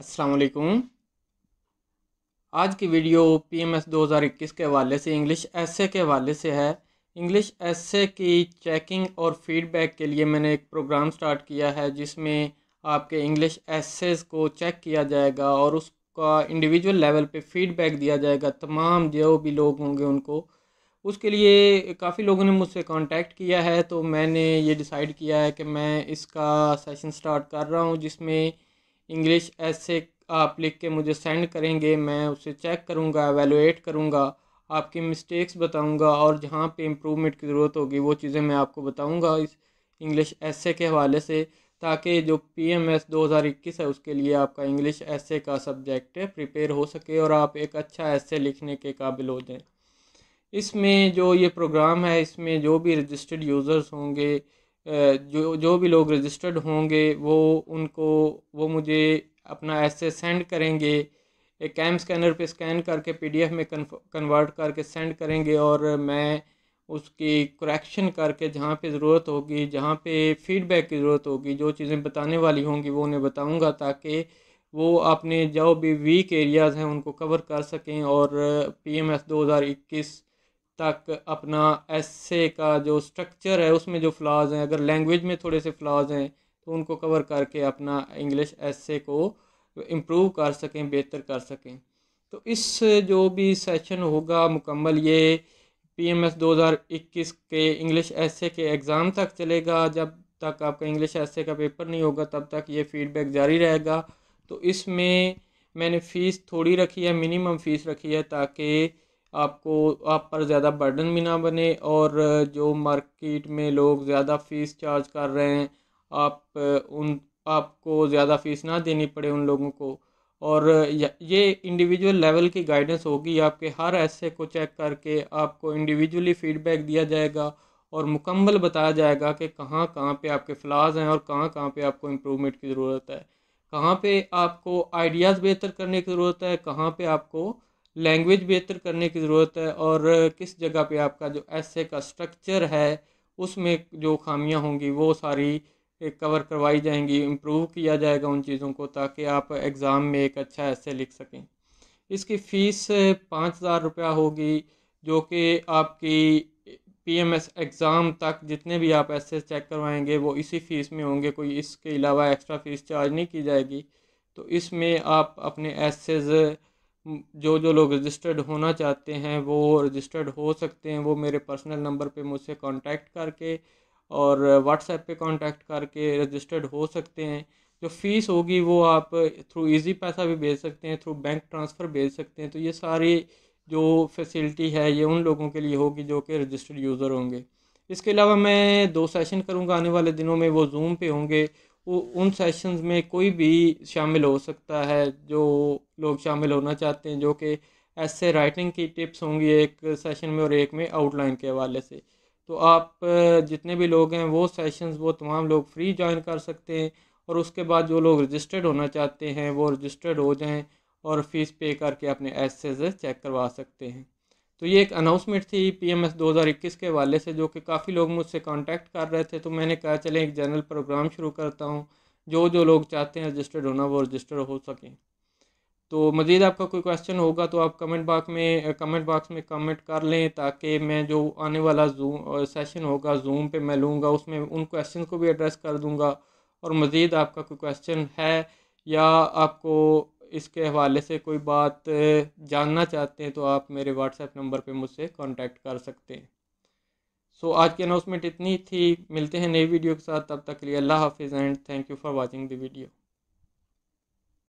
असलकुम आज की वीडियो पी एम एस दो हज़ार इक्कीस के हवाले से इंग्लिश एस के हवाले से है इंग्लिश एस की चेकिंग और फीडबैक के लिए मैंने एक प्रोग्राम स्टार्ट किया है जिसमें आपके इंग्लिश एसेस को चेक किया जाएगा और उसका इंडिविजुअल लेवल पे फीडबैक दिया जाएगा तमाम जो भी लोग होंगे उनको उसके लिए काफ़ी लोगों ने मुझसे कांटेक्ट किया है तो मैंने ये डिसाइड किया है कि मैं इसका सेशन स्टार्ट कर रहा हूँ जिसमें इंग्लिश ऐसे आप लिख के मुझे सेंड करेंगे मैं उसे चेक करूँगा एवेलुएट करूँगा आपकी मिस्टेक्स बताऊँगा और जहाँ पे इम्प्रूवमेंट की ज़रूरत होगी वो चीज़ें मैं आपको बताऊँगा इस इंग्लिश ऐसे के हवाले से ताकि जो पी एम एस दो हज़ार इक्कीस है उसके लिए आपका इंग्लिश ऐसे का सब्जेक्ट प्रिपेयर हो सके और आप एक अच्छा ऐसे लिखने के काबिल हो जाएँ इसमें जो ये प्रोग्राम है इसमें जो भी रजिस्टर्ड यूज़र्स होंगे जो जो भी लोग रजिस्टर्ड होंगे वो उनको वो मुझे अपना ऐसे सेंड करेंगे एक कैम स्कैनर पे स्कैन करके पीडीएफ में कन्वर्ट करके सेंड करेंगे और मैं उसकी करेक्शन करके जहाँ पे ज़रूरत होगी जहाँ पे फीडबैक की ज़रूरत होगी जो चीज़ें बताने वाली होंगी वो उन्हें बताऊँगा ताकि वो अपने जो भी वीक एरियाज़ हैं उनको कवर कर सकें और हज़ार इक्कीस तक अपना ऐसे का जो स्ट्रक्चर है उसमें जो फ्लाज हैं अगर लैंग्वेज में थोड़े से फ्लाज हैं तो उनको कवर करके अपना इंग्लिश ऐसे को इम्प्रूव कर सकें बेहतर कर सकें तो इस जो भी सेशन होगा मुकम्मल ये पीएमएस 2021 के इंग्लिश ऐसे के एग्ज़ाम तक चलेगा जब तक आपका इंग्लिश ऐसे का पेपर नहीं होगा तब तक ये फीडबैक जारी रहेगा तो इसमें मैंने फ़ीस थोड़ी रखी है मिनिमम फ़ीस रखी है ताकि आपको आप पर ज़्यादा बर्डन भी ना बने और जो मार्केट में लोग ज़्यादा फ़ीस चार्ज कर रहे हैं आप उन आपको ज़्यादा फ़ीस ना देनी पड़े उन लोगों को और ये इंडिविजुअल लेवल की गाइडेंस होगी आपके हर ऐसे को चेक करके आपको इंडिविजुअली फ़ीडबैक दिया जाएगा और मुकम्मल बताया जाएगा कि कहाँ कहाँ पे आपके फ़्लाज हैं और कहाँ कहाँ पे आपको इम्प्रूवमेंट की ज़रूरत है कहाँ पे आपको आइडियाज़ बेहतर करने की ज़रूरत है कहाँ पे आपको लैंग्वेज बेहतर करने की ज़रूरत है और किस जगह पे आपका जो ऐसे का स्ट्रक्चर है उसमें जो खामियां होंगी वो सारी कवर करवाई जाएंगी इम्प्रूव किया जाएगा उन चीज़ों को ताकि आप एग्ज़ाम में एक अच्छा ऐसे लिख सकें इसकी फ़ीस पाँच हज़ार रुपया होगी जो कि आपकी पीएमएस एग्ज़ाम तक जितने भी आप ऐसे चेक करवाएंगे वो इसी फ़ीस में होंगे कोई इसके अलावा एक्स्ट्रा फ़ीस चार्ज नहीं की जाएगी तो इसमें आप अपने एसेज़ जो जो लोग रजिस्टर्ड होना चाहते हैं वो रजिस्टर्ड हो सकते हैं वो मेरे पर्सनल नंबर पे मुझसे कांटेक्ट करके और व्हाट्सएप पे कांटेक्ट करके रजिस्टर्ड हो सकते हैं जो फ़ीस होगी वो आप थ्रू इजी पैसा भी भेज सकते हैं थ्रू बैंक ट्रांसफ़र भेज सकते हैं तो ये सारी जो फैसिलिटी है ये उन लोगों के लिए होगी जो कि रजिस्टर्ड यूज़र होंगे इसके अलावा मैं दो सेशन करूँगा आने वाले दिनों में वो जूम पे होंगे उन सेशंस में कोई भी शामिल हो सकता है जो लोग शामिल होना चाहते हैं जो कि ऐसे राइटिंग की टिप्स होंगी एक सेशन में और एक में आउटलाइन के हवाले से तो आप जितने भी लोग हैं वो सेशंस वो तमाम लोग फ्री ज्वाइन कर सकते हैं और उसके बाद जो लोग रजिस्टर्ड होना चाहते हैं वो रजिस्टर्ड हो जाएं और फीस पे करके अपने एस चेक करवा सकते हैं तो ये एक अनाउंसमेंट थी पीएमएस 2021 के हवाले से जो कि काफ़ी लोग मुझसे कांटेक्ट कर रहे थे तो मैंने कहा चलें एक जनरल प्रोग्राम शुरू करता हूँ जो जो लोग चाहते हैं रजिस्टर्ड होना वो रजिस्टर हो सकें तो मज़ीद आपका कोई क्वेश्चन होगा तो आप कमेंट बाक्स में कमेंट बाक्स में कमेंट कर लें ताकि मैं जो आने वाला जूम सेशन होगा जूम पे मैं लूँगा उसमें उन क्वेश्चन को भी एड्रेस कर दूँगा और मज़ीद आपका कोई क्वेश्चन है या आपको इसके हवाले से कोई बात जानना चाहते हैं तो आप मेरे व्हाट्सएप नंबर पे मुझसे कांटेक्ट कर सकते हैं सो so, आज की अनाउंसमेंट इतनी थी मिलते हैं नई वीडियो के साथ तब तक के लिए अल्लाह हाफिज़ and thank you for watching the video